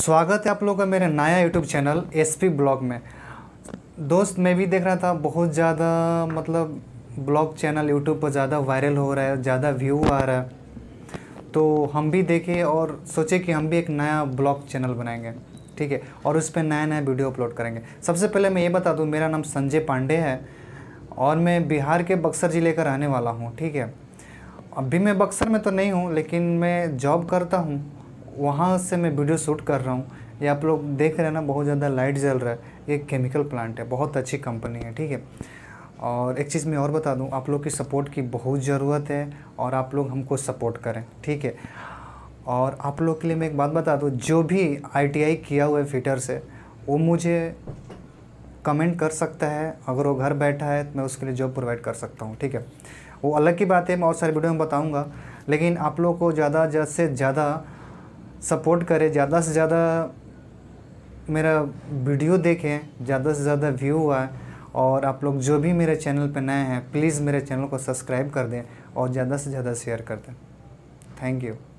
स्वागत है आप लोगों का मेरे नया YouTube channel S P blog में दोस्त मैं भी देख रहा था बहुत ज़्यादा मतलब ब्लॉग चैनल यूट्यूब पर ज़्यादा वायरल हो रहा है ज़्यादा व्यू आ रहा है तो हम भी देखे और सोचे कि हम भी एक नया ब्लॉग चैनल बनाएंगे ठीक है और उस पर नया नया वीडियो अपलोड करेंगे सबसे पहले मैं ये बता दूँ मेरा नाम संजय पांडे है और मैं बिहार के बक्सर ज़िले का रहने वाला हूँ ठीक है अभी मैं बक्सर में तो नहीं हूँ लेकिन मैं जॉब करता हूँ वहाँ से मैं वीडियो शूट कर रहा हूँ ये आप लोग देख रहे हैं ना बहुत ज़्यादा लाइट जल रहा है ये केमिकल प्लांट है बहुत अच्छी कंपनी है ठीक है और एक चीज़ मैं और बता दूँ आप लोग की सपोर्ट की बहुत ज़रूरत है और आप लोग हमको सपोर्ट करें ठीक है और आप लोग के लिए मैं एक बात बता दूँ जो भी आई किया हुआ है फिटर से वो मुझे कमेंट कर सकता है अगर वो घर बैठा है तो मैं उसके लिए जॉब प्रोवाइड कर सकता हूँ ठीक है वो अलग की बात है मैं और सारी वीडियो में बताऊँगा लेकिन आप लोग को ज़्यादा से ज़्यादा सपोर्ट करें ज़्यादा से ज़्यादा मेरा वीडियो देखें ज़्यादा से ज़्यादा व्यू आए और आप लोग जो भी मेरे चैनल पर नए हैं प्लीज़ मेरे चैनल को सब्सक्राइब कर दें और ज़्यादा से ज़्यादा शेयर कर दें थैंक यू